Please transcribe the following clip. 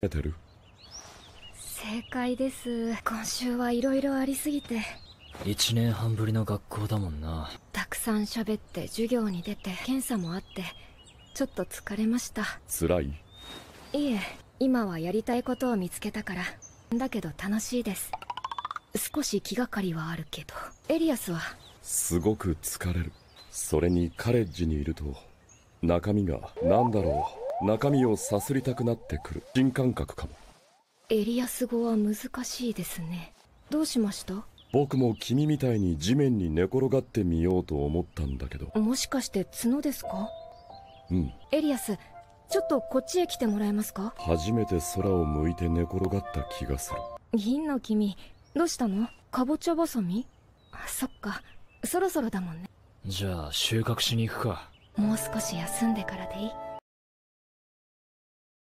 出てる正解です今週はいろいろありすぎて1年半ぶりの学校だもんなたくさん喋って授業に出て検査もあってちょっと疲れました辛いいえ今はやりたいことを見つけたからだけど楽しいです少し気がかりはあるけどエリアスはすごく疲れるそれにカレッジにいると中身が何だろう中身をさすりたくなってくる新感覚かもエリアス語は難しいですねどうしました僕も君みたいに地面に寝転がってみようと思ったんだけどもしかして角ですかうんエリアスちょっとこっちへ来てもらえますか初めて空を向いて寝転がった気がする銀の君どうしたのかぼちゃバサミそっかそろそろだもんねじゃあ収穫しに行くかもう少し休んでからでいい